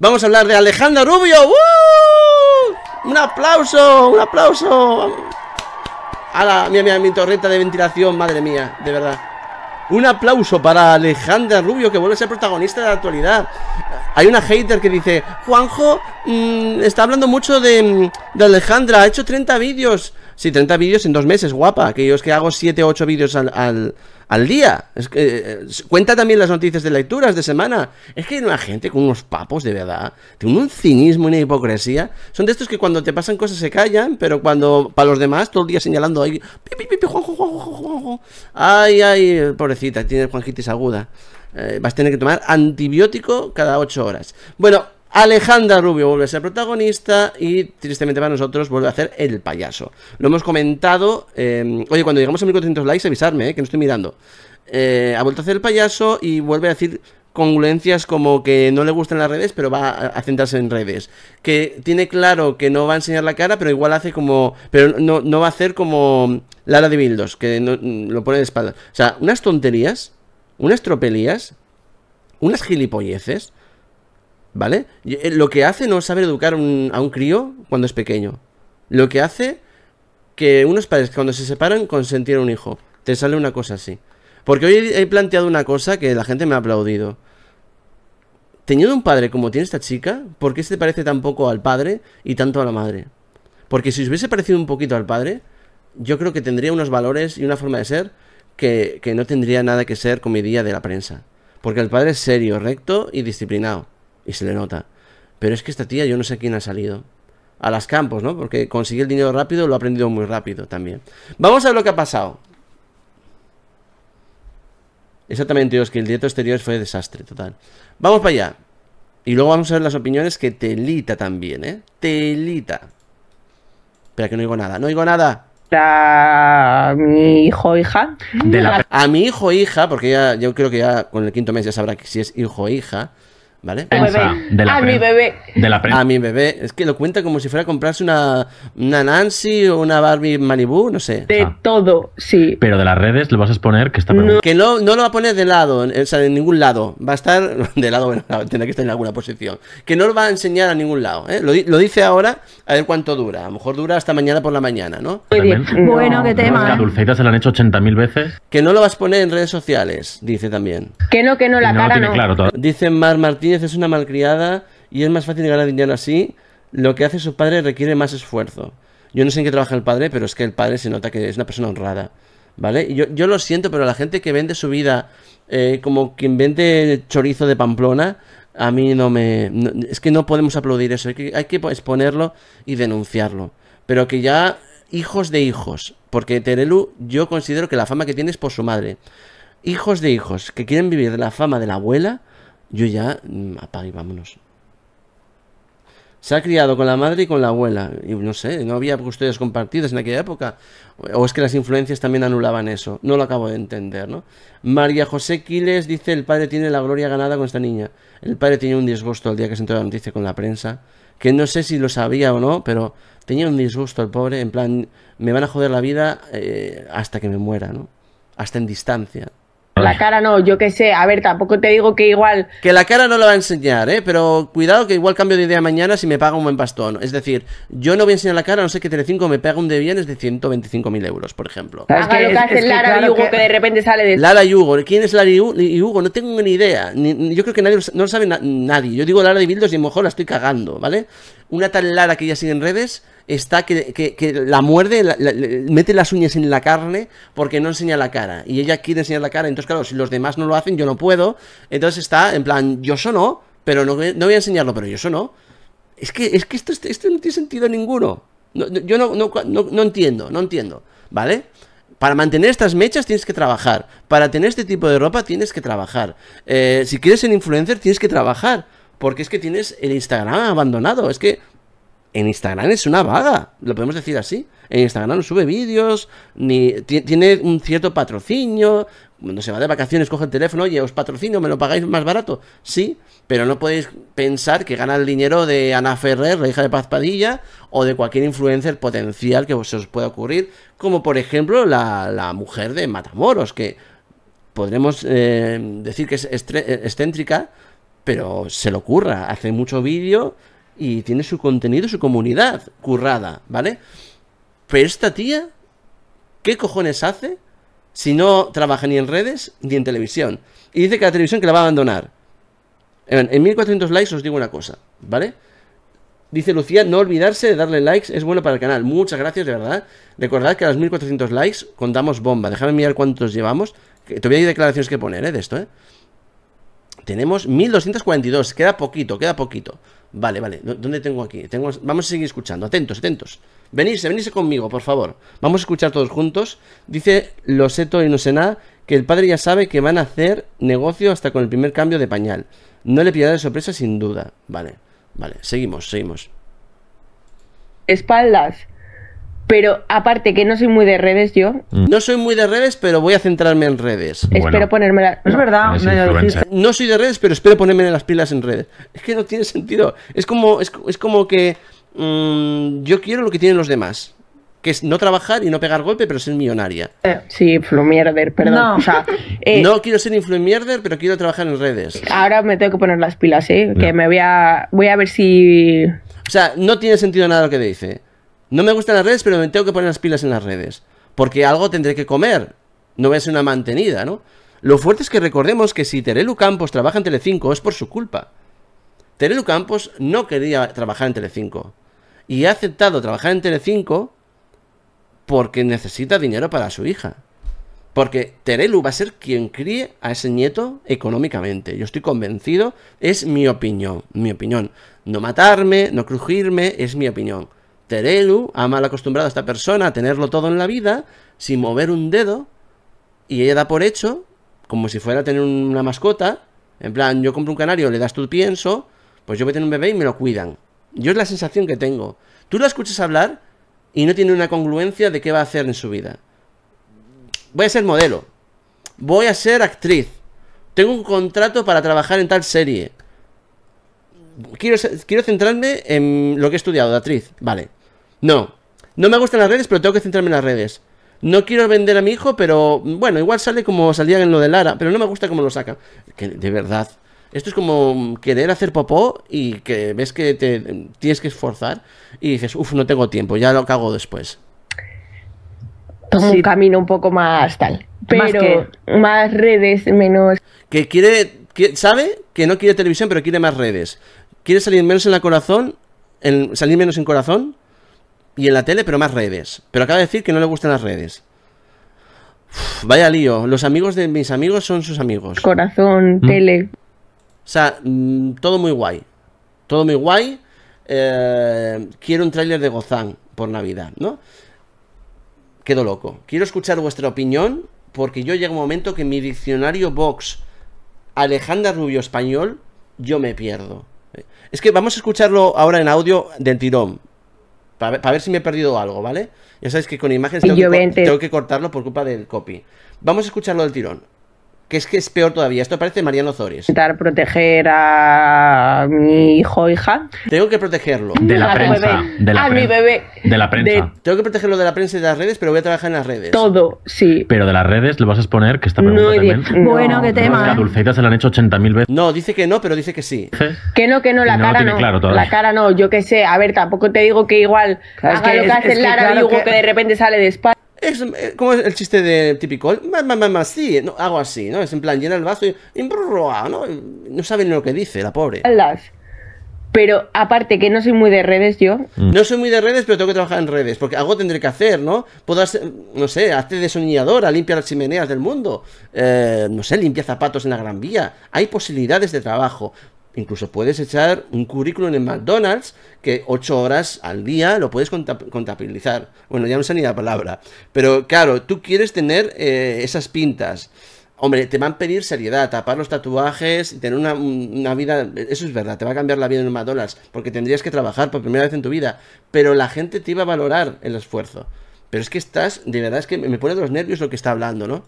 Vamos a hablar de Alejandra Rubio. ¡Un aplauso! ¡Un aplauso! A la mía, mía, mi torreta de ventilación, madre mía, de verdad. Un aplauso para Alejandra Rubio, que vuelve a ser protagonista de la actualidad. Hay una hater que dice, Juanjo mm, está hablando mucho de, de Alejandra, ha hecho 30 vídeos Sí, 30 vídeos en dos meses, guapa. aquellos yo es que hago 7 o 8 vídeos al, al, día. Es que, eh, cuenta también las noticias de lecturas de semana. Es que hay una gente con unos papos, de verdad. Tiene un cinismo y una hipocresía. Son de estos que cuando te pasan cosas se callan, pero cuando para los demás todo el día señalando ahí. Ay, ay, pobrecita, tiene Juanjitis aguda. Eh, vas a tener que tomar antibiótico cada 8 horas. Bueno, Alejandra Rubio vuelve a ser protagonista y tristemente para nosotros vuelve a hacer el payaso. Lo hemos comentado, eh, oye, cuando llegamos a 1400 likes avisarme, eh, que no estoy mirando. Eh, ha vuelto a hacer el payaso y vuelve a decir congruencias como que no le gustan las redes, pero va a centrarse en redes. Que tiene claro que no va a enseñar la cara, pero igual hace como. Pero no, no va a hacer como Lara de Bildos, que no, mm, lo pone de espalda. O sea, unas tonterías, unas tropelías, unas gilipolleces. ¿Vale? Eh, lo que hace no saber educar a un crío cuando es pequeño. Lo que hace que unos padres cuando se separan consentir un hijo. Te sale una cosa así. Porque hoy he planteado una cosa que la gente me ha aplaudido. Teniendo un padre como tiene esta chica, ¿por qué se parece tan poco al padre y tanto a la madre? Porque si se hubiese parecido un poquito al padre, yo creo que tendría unos valores y una forma de ser que, que no tendría nada que ser día de la prensa. Porque el padre es serio, recto y disciplinado y se le nota. Pero es que esta tía yo no sé quién ha salido. A las campos, ¿no? Porque consigue el dinero rápido, lo ha aprendido muy rápido también. Vamos a ver lo que ha pasado. Exactamente, es que el directo exterior fue desastre, total. Vamos para allá. Y luego vamos a ver las opiniones que telita también, ¿eh? Telita. Espera, que no digo nada. No digo nada. A mi hijo hija. A mi hijo hija, porque ya, yo creo que ya con el quinto mes ya sabrá que si es hijo o hija. ¿Vale? a mi bebé. A mi bebé. Es que lo cuenta como si fuera a comprarse una, Nancy o una Barbie Malibu, no sé. De todo, sí. Pero de las redes le vas a exponer que está Que no, no lo va a poner de lado, o sea, de ningún lado. Va a estar de lado, bueno, tendrá que estar en alguna posición. Que no lo va a enseñar a ningún lado. ¿eh? Lo, dice ahora, a ver cuánto dura. A lo mejor dura hasta mañana por la mañana, ¿no? Muy bueno, qué tema. Que se la han hecho 80.000 veces. Que no lo vas a poner en redes sociales, dice también. Que no, que no, la cara no. Claro, Dice Mar Martín es una malcriada y es más fácil ganar dinero así. Lo que hace su padre requiere más esfuerzo. Yo no sé en qué trabaja el padre, pero es que el padre se nota que es una persona honrada. ¿Vale? Yo, yo lo siento, pero la gente que vende su vida eh, como quien vende chorizo de Pamplona, a mí no me... es que no podemos aplaudir eso, hay que, hay que exponerlo y denunciarlo. Pero que ya hijos de hijos, porque Terelu yo considero que la fama que tiene es por su madre. Hijos de hijos que quieren vivir de la fama de la abuela, yo ya, mm, apague, vámonos. Se ha criado con la madre y con la abuela. Y no sé, no había custodias compartidas en aquella época. O es que las influencias también anulaban eso. No lo acabo de entender, ¿no? María José Quiles dice, el padre tiene la gloria ganada con esta niña. El padre tenía un disgusto el día que se entró la noticia con la prensa. Que no sé si lo sabía o no, pero tenía un disgusto el pobre. En plan, me van a joder la vida eh, hasta que me muera, ¿no? Hasta en distancia. La cara no, yo qué sé. A ver, tampoco te digo que igual. Que la cara no la va a enseñar, ¿eh? Pero cuidado que igual cambio de idea mañana si me paga un buen pastón. Es decir, yo no voy a enseñar la cara, no sé que Telecinco me pega un de bienes de 125.000 euros, por ejemplo. Haga que, lo que hace Lara y Hugo, que... de repente sale de. Lara y Hugo. ¿Quién es Lara y Hugo? No tengo ni idea. yo creo que nadie no lo sabe nadie. Yo digo Lara de Bildos y a lo mejor la estoy cagando, ¿vale? Una tal Lara que ya sigue en redes está que, la muerde, mete las uñas en la carne porque no enseña la cara. Y ella quiere enseñar la cara. Entonces, claro, si los demás no lo hacen, yo no puedo. Entonces está en plan, yo eso no, pero no, voy a enseñarlo, pero yo eso no. Es que, es que esto, este, este no tiene sentido ninguno. yo no, no entiendo, no entiendo. ¿Vale? Para mantener estas mechas tienes que trabajar. Para tener este tipo de ropa tienes que trabajar. Eh, si quieres ser influencer tienes que trabajar. Porque es que tienes el Instagram abandonado. Es que en Instagram es una vaga, lo podemos decir así. En Instagram no sube vídeos, ni tiene un cierto patrocinio. Cuando se va de vacaciones, coge el teléfono, oye, os patrocino, me lo pagáis más barato. Sí, pero no podéis pensar que gana el dinero de Ana Ferrer, la hija de Paz Padilla, o de cualquier influencer potencial que se os pueda ocurrir, como por ejemplo la, mujer de Matamoros, que podremos eh, decir que es eh, excéntrica, pero se le ocurra, hace mucho vídeo y tiene su contenido, su comunidad currada, ¿vale? Pero esta tía, ¿qué cojones hace si no trabaja ni en redes ni en televisión? Y dice que la televisión que la va a abandonar. En, 1400 likes os digo una cosa, ¿vale? Dice Lucía, no olvidarse de darle likes, es bueno para el canal. Muchas gracias, de verdad. Recordad que a los 1400 likes contamos bomba. Déjame mirar cuántos llevamos. Que todavía hay declaraciones que poner, ¿eh? De esto, ¿eh? Tenemos 1242, queda poquito, queda poquito. Vale, vale. ¿Dónde tengo aquí? Vamos a seguir escuchando. Atentos, atentos. Venirse, venirse conmigo, por favor. Vamos a escuchar todos juntos. Dice Loseto y no nada que el padre ya sabe que van a hacer negocio hasta con el primer cambio de pañal. No le pillará de sorpresa sin duda. Vale, vale. Seguimos, seguimos. Espaldas. Pero aparte que no soy muy de redes yo. Mm. No soy muy de redes, pero voy a centrarme en redes. espero ponerme Es verdad, no soy de redes, pero espero ponerme las pilas en redes. Es que no tiene sentido. Es como, es, como que mm, yo quiero lo que tienen los demás. Que es no trabajar y no pegar golpe, pero ser millonaria. Eh. sí, influmierder, perdón. No. Eh, no quiero ser influmierder, pero quiero trabajar en redes. Ahora me tengo que poner las pilas, ¿eh? Que me voy a... Voy a ver si... O sea, no tiene sentido nada lo que dice. No me gustan las redes, pero me tengo que poner las pilas en las redes. Porque algo tendré que comer. No voy a ser una mantenida, ¿no? Lo fuerte es que recordemos que si Terelu Campos trabaja en Telecinco es por su culpa. Terelu Campos no quería trabajar en Telecinco. Y ha aceptado trabajar en Telecinco porque necesita dinero para su hija. Porque Terelu va a ser quien críe a ese nieto económicamente. Yo estoy convencido, es mi opinión, mi opinión. No matarme, no crujirme, es mi opinión. Terelu ha mal acostumbrado a esta persona a tenerlo todo en la vida sin mover un dedo y ella da por hecho, como si fuera a tener una mascota, en plan, yo compro un canario, le das tu pienso, pues yo voy a tener un bebé y me lo cuidan. Yo es la sensación que tengo. Tú la escuchas hablar y no tiene una congruencia de qué va a hacer en su vida. Voy a ser modelo. Voy a ser actriz. Tengo un contrato para trabajar en tal serie quiero, quiero centrarme en lo que he estudiado de actriz. Vale. No. No me gustan las redes, pero tengo que centrarme en las redes. No quiero vender a mi hijo, pero bueno, igual sale como salía en lo de Lara, pero no me gusta cómo lo saca. de verdad. Esto es como querer hacer popó y que ves que te tienes que esforzar y dices, uff, no tengo tiempo, ya lo cago después. Toma un camino un poco más tal. Pero más, redes, menos. Que quiere, sabe que no quiere televisión, pero quiere más redes. Quiere salir menos en la corazón, salir menos en corazón y en la tele, pero más redes. Pero acaba de decir que no le gustan las redes. vaya lío. Los amigos de mis amigos son sus amigos. Corazón, mm. tele. O sea, mm, todo muy guay. Todo muy guay. Eh, quiero un tráiler de Gozán por Navidad, ¿no? Quedo loco. Quiero escuchar vuestra opinión porque yo llega un momento que en mi diccionario Vox Alejandra Rubio español yo me pierdo. Es que vamos a escucharlo ahora en audio del tirón. Para ver, si me he perdido algo, ¿vale? Ya sabéis que con imágenes que, tengo que cortarlo por culpa del copy. Vamos a escucharlo del tirón que es que es peor todavía. Esto parece Mariano Zores. Intentar proteger a mi hijo hija. Tengo que protegerlo. Mm, de la prensa. De la a mi bebé. De la prensa. Tengo que protegerlo de la prensa y de las redes, pero voy a trabajar en las redes. Todo, sí. Pero de las redes le vas a exponer que está pregunta Bueno, qué tema. las Dulceita se la han hecho 80.000 veces. No, dice que no, pero dice que sí. Que no, que no, la cara no. la cara no, yo qué sé. A ver, tampoco te digo que igual haga que, lo que hace Lara Y Hugo que... de repente sale de España es, eh, como es el chiste de típico, más sí, no, hago así, ¿no? Es en plan, llena el vaso y, ¿no? No sabe ni lo que dice, la pobre. Pero aparte que no soy muy de redes yo. No soy muy de redes, pero tengo que trabajar en redes, porque algo tendré que hacer, ¿no? Puedo hacer, no sé, hacer de soñadora, limpia las chimeneas del mundo, no sé, limpia zapatos en la Gran Vía. Hay posibilidades de trabajo. Incluso puedes echar un currículum en McDonald's que ocho horas al día lo puedes contabilizar. Bueno, ya no sé ni la palabra. Pero claro, tú quieres tener eh, esas pintas. Hombre, te van a pedir seriedad, tapar los tatuajes, tener una, vida. Eso es verdad, te va a cambiar la vida en McDonald's porque tendrías que trabajar por primera vez en tu vida. Pero la gente te iba a valorar el esfuerzo. Pero es que estás, de verdad, es que me pone de los nervios lo que está hablando, ¿no?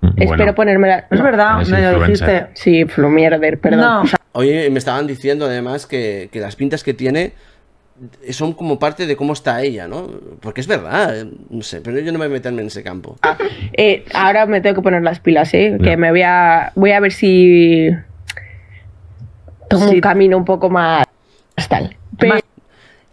Mm, Espero ponérmela. Es verdad, me lo dijiste. Sí, flumierder, perdón. Hoy me estaban diciendo además que, las pintas que tiene son como parte de cómo está ella, ¿no? Porque es verdad, no sé, pero yo no me voy a meterme en ese campo. Ah, eh, ahora me tengo que poner las pilas, ¿eh? Que me voy a, voy a ver si tomo un camino un poco más tal.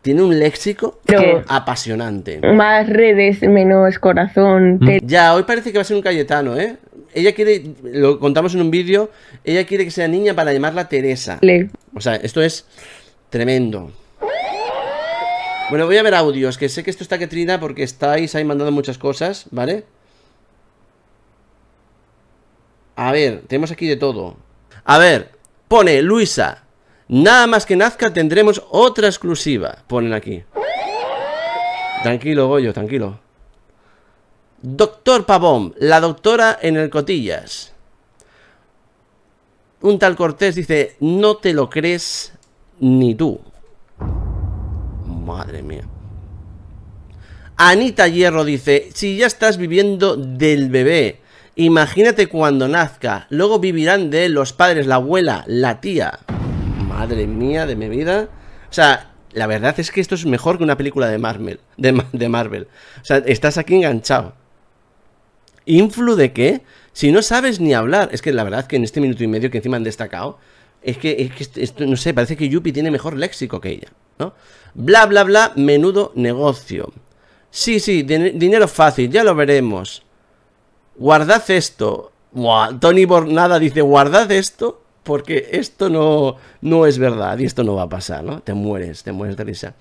Tiene un léxico apasionante. Más redes, menos corazón. Mm. Ya, hoy parece que va a ser un Cayetano, ¿eh? ella quiere, lo contamos en un vídeo, ella quiere que sea niña para llamarla Teresa. O sea, esto es tremendo. Bueno, voy a ver audios, que sé que esto está que trina porque estáis ahí mandando muchas cosas, ¿vale? A ver, tenemos aquí de todo. A ver, pone Luisa. Nada más que nazca tendremos otra exclusiva. Ponen aquí. Tranquilo, Goyo, tranquilo. Doctor Pavón, la doctora en el Cotillas. Un tal Cortés dice, no te lo crees ni tú. Madre mía. Anita Hierro dice, si ya estás viviendo del bebé, imagínate cuando nazca, luego vivirán de los padres, la abuela, la tía. Madre mía de mi vida. O sea, la verdad es que esto es mejor que una película de Marvel. De, de Marvel. O sea, estás aquí enganchado. ¿Influ de qué? Si no sabes ni hablar. Es que la verdad que en este minuto y medio que encima han destacado, es que, no sé, parece que Yuppie tiene mejor léxico que ella, ¿no? Bla, bla, bla, menudo negocio. Sí, sí, dinero fácil, ya lo veremos. Guardad esto. Tony Bornada dice, guardad esto porque esto no, no es verdad y esto no va a pasar, ¿no? Te mueres, te mueres de risa.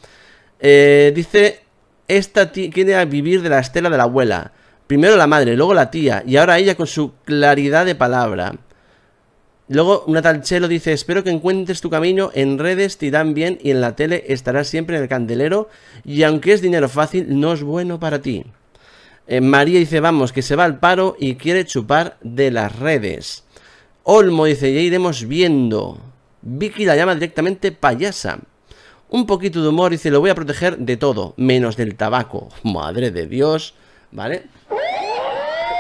Eh, dice, esta quiere vivir de la estela de la abuela. Primero la madre, luego la tía, y ahora ella con su claridad de palabra. Luego una tal Chelo dice, espero que encuentres tu camino, en redes te dan bien y en la tele estarás siempre en el candelero, y aunque es dinero fácil, no es bueno para ti. Eh, María dice, vamos, que se va al paro y quiere chupar de las redes. Olmo dice, ya iremos viendo. Vicky la llama directamente payasa. Un poquito de humor, dice, lo voy a proteger de todo, menos del tabaco. Madre de Dios, ¿vale?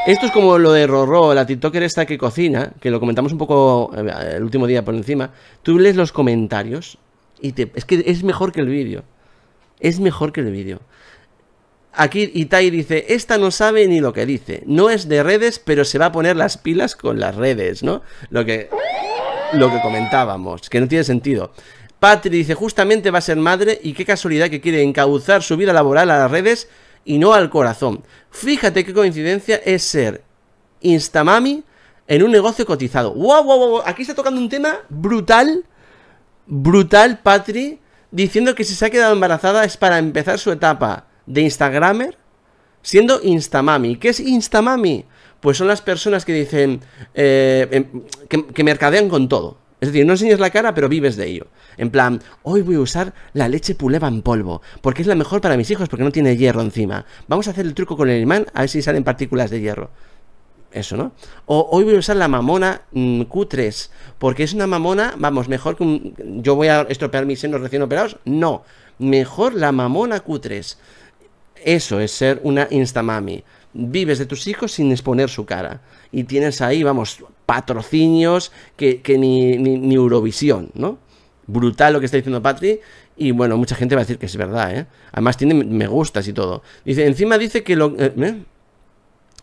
Esto es como lo de Rorro, la TikToker esta que cocina, que lo comentamos un poco eh, el último día por encima. Tú lees los comentarios y te, es que es mejor que el vídeo. Es mejor que el vídeo. Aquí Itai dice, esta no sabe ni lo que dice. No es de redes, pero se va a poner las pilas con las redes, ¿no? Lo que, lo que comentábamos, que no tiene sentido. Patri dice, justamente va a ser madre y qué casualidad que quiere encauzar su vida laboral a las redes y no al corazón. Fíjate qué coincidencia es ser Instamami en un negocio cotizado. ¡Wow, wow, wow! Aquí está tocando un tema brutal, brutal, Patri, diciendo que si se ha quedado embarazada es para empezar su etapa de Instagramer siendo Instamami. ¿Qué es Instamami? Pues son las personas que dicen, eh, em, que mercadean con todo. Es decir, no enseñas la cara, pero vives de ello. En plan, hoy voy a usar la leche puleva en polvo, porque es la mejor para mis hijos, porque no tiene hierro encima. Vamos a hacer el truco con el imán, a ver si salen partículas de hierro. Eso, ¿no? O hoy voy a usar la mamona Q3, mm, porque es una mamona, vamos, mejor que un, yo voy a estropear mis senos recién operados. No, mejor la mamona Q3. Eso es ser una instamami vives de tus hijos sin exponer su cara. Y tienes ahí, vamos, patrocinios que, ni, ni, Eurovisión, ¿no? Brutal lo que está diciendo Patri. Y bueno, mucha gente va a decir que es verdad, ¿eh? Además tiene me gustas y todo. Dice, encima dice que lo... Eh, ¿eh?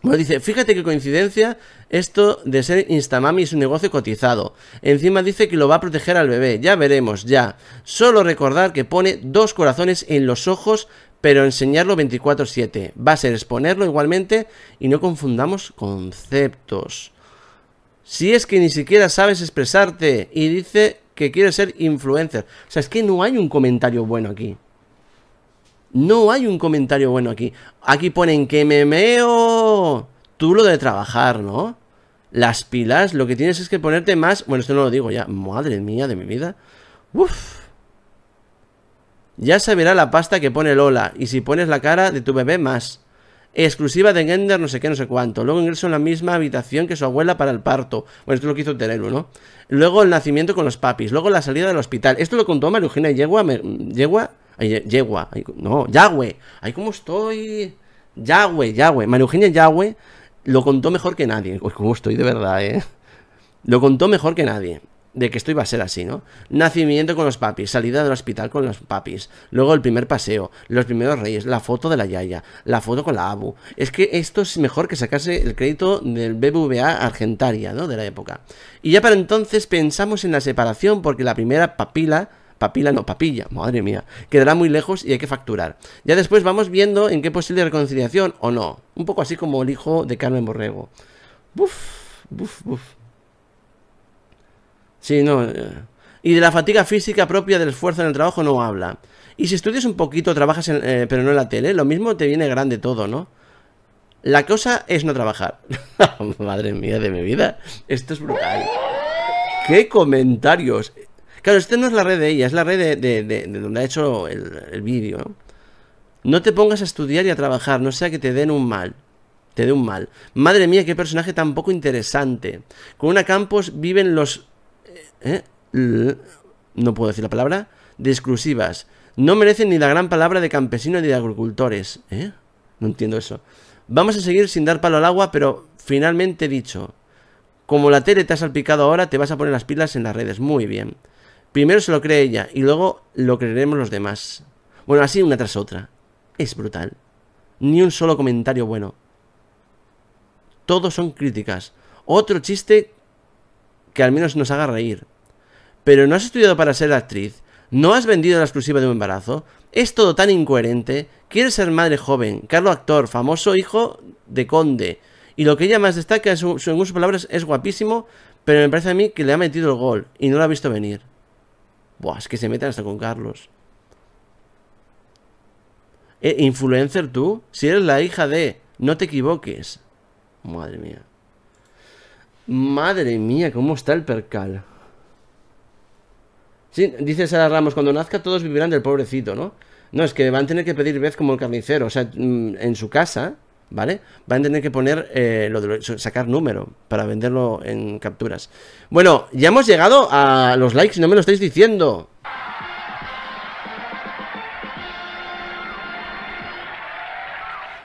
Bueno, dice, fíjate qué coincidencia, esto de ser Instamami es un negocio cotizado. Encima dice que lo va a proteger al bebé, ya veremos, ya. Solo recordar que pone dos corazones en los ojos pero enseñarlo 24/7. Va a ser exponerlo igualmente y no confundamos conceptos. Si es que ni siquiera sabes expresarte y dice que quiere ser influencer. O sea, es que no hay un comentario bueno aquí. No hay un comentario bueno aquí. Aquí ponen que me meo. Tú lo de trabajar, ¿no? Las pilas, lo que tienes es que ponerte más. Bueno, esto no lo digo ya. Madre mía de mi vida. Uf. Ya se verá la pasta que pone Lola, y si pones la cara de tu bebé más. Exclusiva de Gender, no sé qué, no sé cuánto. Luego ingreso en la misma habitación que su abuela para el parto. Bueno, esto es lo que hizo Terelu, ¿no? Luego el nacimiento con los papis. Luego la salida del hospital. Esto lo contó María Eugenia Yegua. yegua. yegua. no, Yagüe. Ay, ¿cómo estoy? yagüe Yagüe. María Eugenia lo contó mejor que nadie. cómo estoy de verdad, ¿eh? Lo contó mejor que nadie de que esto iba a ser así, ¿no? Nacimiento con los papis, salida del hospital con los papis, luego el primer paseo, los primeros reyes, la foto de la Yaya, la foto con la Abu. Es que esto es mejor que sacarse el crédito del BBVA Argentaria, ¿no? De la época. Y ya para entonces pensamos en la separación porque la primera papila papila, no, papilla, madre mía, quedará muy lejos y hay que facturar. Ya después vamos viendo en qué posible reconciliación o no. Un poco así como el hijo de Carmen Borrego. Buf, buf, buf. Sí, no. Eh. Y de la fatiga física propia del esfuerzo en el trabajo no habla. Y si estudias un poquito, trabajas, en, eh, pero no en la tele, lo mismo te viene grande todo, ¿no? La cosa es no trabajar. Madre mía de mi vida. Esto es brutal. ¡Qué comentarios! Claro, esta no es la red de ella, es la red de, donde ha hecho el, vídeo, ¿no? te pongas a estudiar y a trabajar, no sea que te den un mal. Te dé un mal. Madre mía, qué personaje tan poco interesante. Con una Campos viven los ¿eh? no puedo decir la palabra, de exclusivas. No merecen ni la gran palabra de campesinos ni de agricultores. ¿eh? No entiendo eso. Vamos a seguir sin dar palo al agua, pero finalmente dicho. Como la tele te ha salpicado ahora, te vas a poner las pilas en las redes. Muy bien. Primero se lo cree ella y luego lo creeremos los demás. Bueno, así una tras otra. Es brutal. Ni un solo comentario bueno. Todos son críticas. Otro chiste que al menos nos haga reír pero no has estudiado para ser actriz, no has vendido la exclusiva de un embarazo, es todo tan incoherente, quieres ser madre joven, Carlos actor, famoso hijo de conde, y lo que ella más destaca, según sus palabras, es guapísimo, pero me parece a mí que le ha metido el gol y no lo ha visto venir. Buah, es que se meten hasta con Carlos. Eh, ¿Influencer tú? Si eres la hija de... No te equivoques. Madre mía. Madre mía, cómo está el percal. Sí, dice Sara Ramos, cuando nazca todos vivirán del pobrecito, ¿no? No, es que van a tener que pedir vez como el carnicero, o sea, mm, en su casa, ¿vale? Van a tener que poner, eh, lo de sacar número para venderlo en capturas. Bueno, ya hemos llegado a los likes, no me lo estáis diciendo.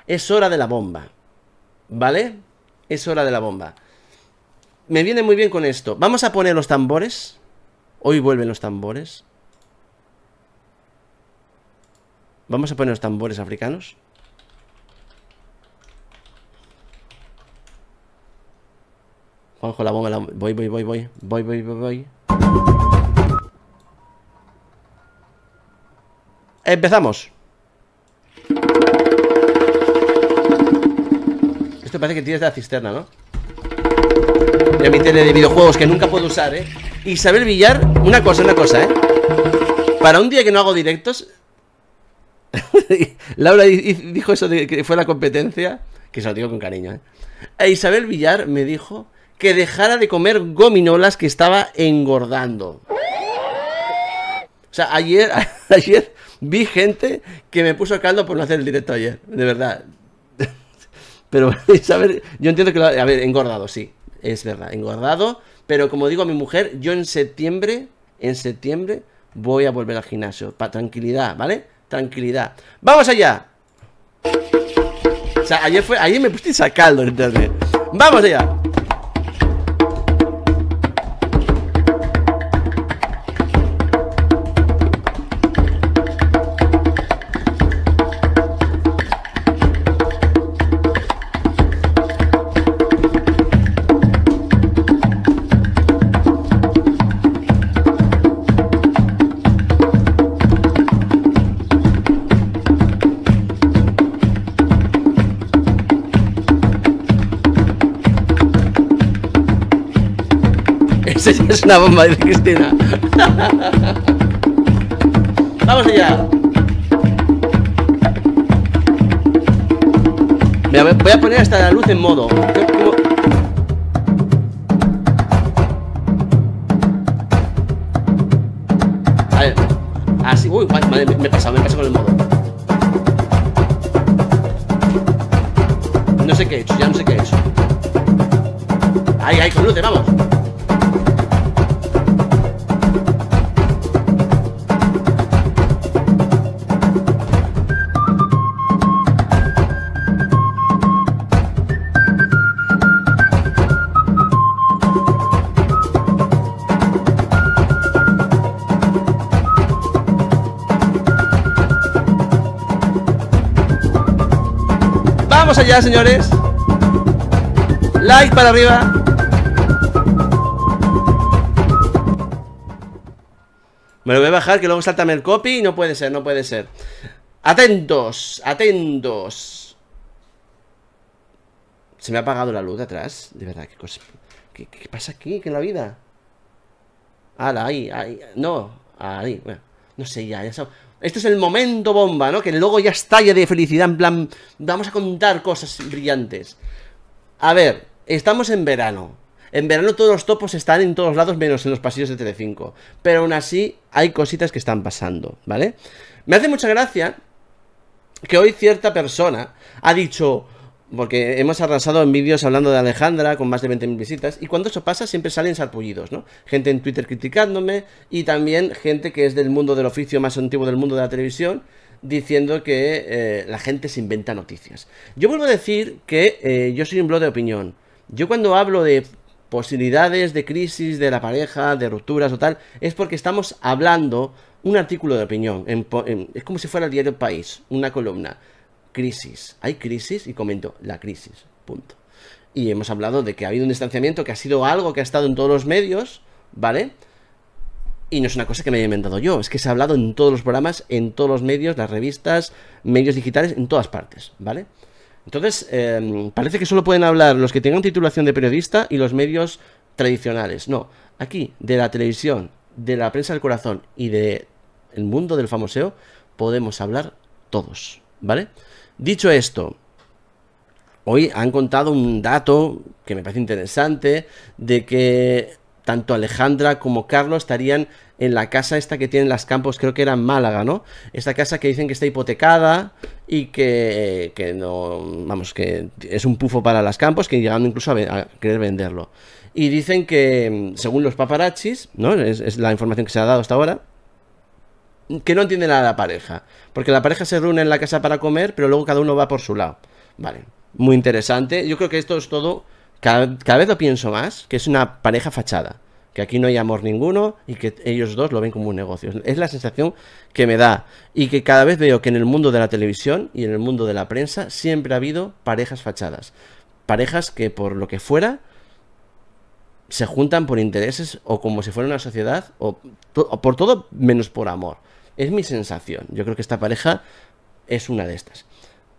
Es hora de la bomba, ¿vale? Es hora de la bomba. Me viene muy bien con esto. Vamos a poner los tambores Hoy vuelven los tambores. Vamos a poner los tambores africanos. Juanjo, la bomba, Voy, voy, voy, voy. Voy, voy, voy, voy. ¡Empezamos! Esto parece que tienes la cisterna, ¿no? De mi tele de videojuegos que nunca puedo usar, ¿eh? Isabel Villar, una cosa, una cosa, ¿eh? Para un día que no hago directos. Laura dijo eso de que fue la competencia. Que se lo digo con cariño, ¿eh? E Isabel Villar me dijo que dejara de comer gominolas que estaba engordando. O sea, ayer, ayer vi gente que me puso caldo por no hacer el directo ayer, de verdad. Pero, Isabel, yo entiendo que lo, A ver, engordado, sí, es verdad, engordado. Pero como digo a mi mujer, yo en septiembre, en septiembre voy a volver al gimnasio. Para tranquilidad, ¿vale? Tranquilidad. ¡Vamos allá! O sea, ayer, fue, me puse a caldo, ¡Vamos allá! vamos bomba, de Cristina. Vamos allá. voy a poner hasta la luz en modo. A ver. Así. Ah, Uy, madre, me he pasado, me he pasado con el modo. No sé qué he hecho, ya no sé qué he hecho. Ahí, ahí, con luces, vamos. allá, señores. Like para arriba. Me lo voy a bajar, que luego salta el copy. No puede ser, no puede ser. Atentos, atentos. Se me ha apagado la luz de atrás. De verdad, qué cosa. ¿Qué, pasa aquí? ¿Qué en la vida? Ala, ahí, ahí. No, ahí. Bueno, no sé, ya, ya sabes. Esto es el momento bomba, ¿no? Que luego ya estalla de felicidad, en plan, vamos a contar cosas brillantes. A ver, estamos en verano. En verano todos los topos están en todos lados menos en los pasillos de T3-5. Pero aún así hay cositas que están pasando, ¿vale? Me hace mucha gracia que hoy cierta persona ha dicho, porque hemos arrasado en vídeos hablando de Alejandra con más de 20.000 visitas y cuando eso pasa siempre salen sarpullidos, ¿no? Gente en Twitter criticándome y también gente que es del mundo del oficio más antiguo del mundo de la televisión diciendo que eh, la gente se inventa noticias. Yo vuelvo a decir que eh, yo soy un blog de opinión. Yo cuando hablo de posibilidades de crisis de la pareja, de rupturas o tal, es porque estamos hablando un artículo de opinión. es como si fuera el diario País, una columna crisis. Hay crisis y comento la crisis. Punto. Y hemos hablado de que ha habido un distanciamiento que ha sido algo que ha estado en todos los medios, ¿vale? Y no es una cosa que me haya inventado yo, es que se ha hablado en todos los programas, en todos los medios, las revistas, medios digitales, en todas partes, ¿vale? Entonces, em, parece que solo pueden hablar los que tengan titulación de periodista y los medios tradicionales. No, aquí, de la televisión, de la prensa del corazón y del el mundo del famoseo, podemos hablar todos, ¿vale? Dicho esto, hoy han contado un dato que me parece interesante de que tanto Alejandra como Carlos estarían en la casa esta que tienen las campos, creo que era en Málaga, ¿no? Esta casa que dicen que está hipotecada y que, no, vamos, que es un pufo para las campos, que llegando incluso a, querer venderlo. Y dicen que, mm, según los paparazzis, ¿no? es la información que se ha dado hasta ahora, que no entiende nada la pareja. Porque la pareja se reúne en la casa para comer, pero luego cada uno va por su lado. Vale, muy interesante. Yo creo que esto es todo. Cada, vez lo pienso más, que es una pareja fachada. Que aquí no hay amor ninguno y que ellos dos lo ven como un negocio. Es la sensación que me da. Y que cada vez veo que en el mundo de la televisión y en el mundo de la prensa siempre ha habido parejas fachadas. Parejas que por lo que fuera se juntan por intereses o como si fuera una sociedad o por todo menos por amor. Es mi sensación. Yo creo que esta pareja es una de estas.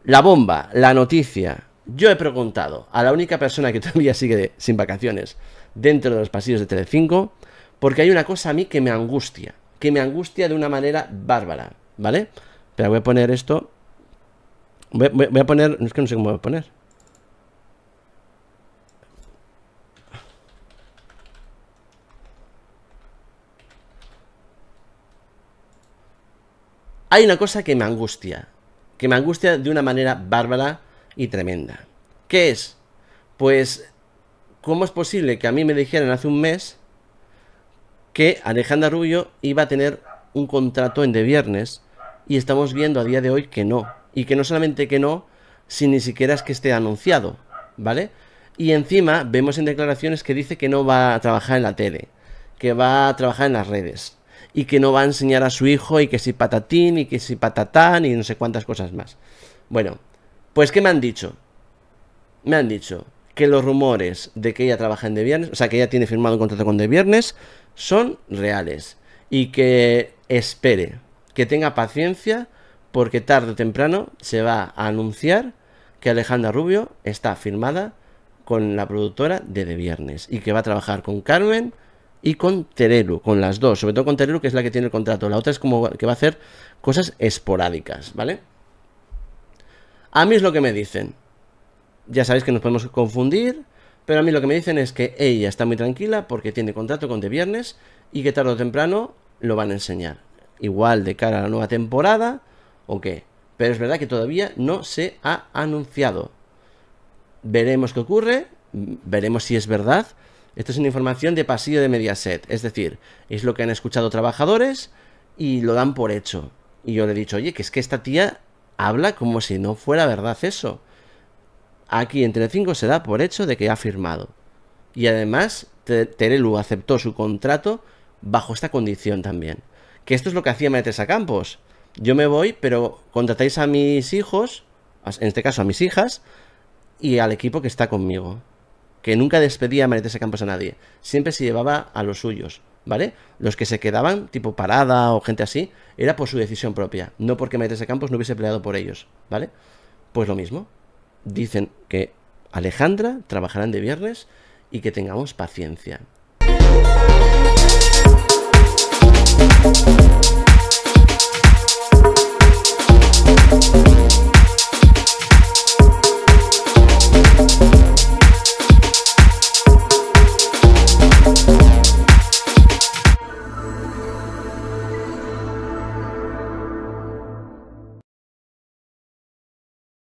La bomba, la noticia. Yo he preguntado a la única persona que todavía sigue sin vacaciones dentro de los pasillos de Telecinco, porque hay una cosa a mí que me angustia, que me angustia de una manera bárbara, ¿vale? Pero voy a poner esto. Voy, a poner, es que no sé cómo voy a poner. Hay una cosa que me angustia, que me angustia de una manera bárbara y tremenda. ¿Qué es? Pues, ¿cómo es posible que a mí me dijeran hace un mes que Alejandra Rubio iba a tener un contrato en de viernes y estamos viendo a día de hoy que no? Y que no solamente que no, si ni siquiera es que esté anunciado, ¿vale? Y encima vemos en declaraciones que dice que no va a trabajar en la tele, que va a trabajar en las redes y que no va a enseñar a su hijo y que si patatín y que si patatán y no sé cuántas cosas más. Bueno, pues ¿qué me han dicho? Me han dicho que los rumores de que ella trabaja en de viernes, o sea, que ella tiene firmado un contrato con de viernes, son reales y que espere, que tenga paciencia porque tarde o temprano se va a anunciar que Alejandra Rubio está firmada con la productora de De Viernes y que va a trabajar con Carmen y con Terelu con las dos, sobre todo con Terelu que es la que tiene el contrato. La otra es como que va a hacer cosas esporádicas, ¿vale? A mí es lo que me dicen. Ya sabéis que nos podemos confundir, pero a mí lo que me dicen es que ella está muy tranquila porque tiene contrato con de Viernes y que tarde o temprano lo van a enseñar. Igual de cara a la nueva temporada o qué. Pero es verdad que todavía no se ha anunciado. Veremos qué ocurre, veremos si es verdad esto es una información de pasillo de Mediaset, es decir, es lo que han escuchado trabajadores y lo dan por hecho. Y yo le he dicho, oye, que es que esta tía habla como si no fuera verdad eso. Aquí entre cinco se da por hecho de que ha firmado. Y además, Terelu aceptó su contrato bajo esta condición también. Que esto es lo que hacía a Campos. Yo me voy, pero contratáis a mis hijos, en este caso a mis hijas, y al equipo que está conmigo que nunca despedía a de Campos a nadie. Siempre se llevaba a los suyos, ¿vale? Los que se quedaban, tipo parada o gente así, era por su decisión propia, no porque Mercedes Campos no hubiese peleado por ellos, ¿vale? Pues lo mismo. Dicen que Alejandra trabajarán de viernes y que tengamos paciencia.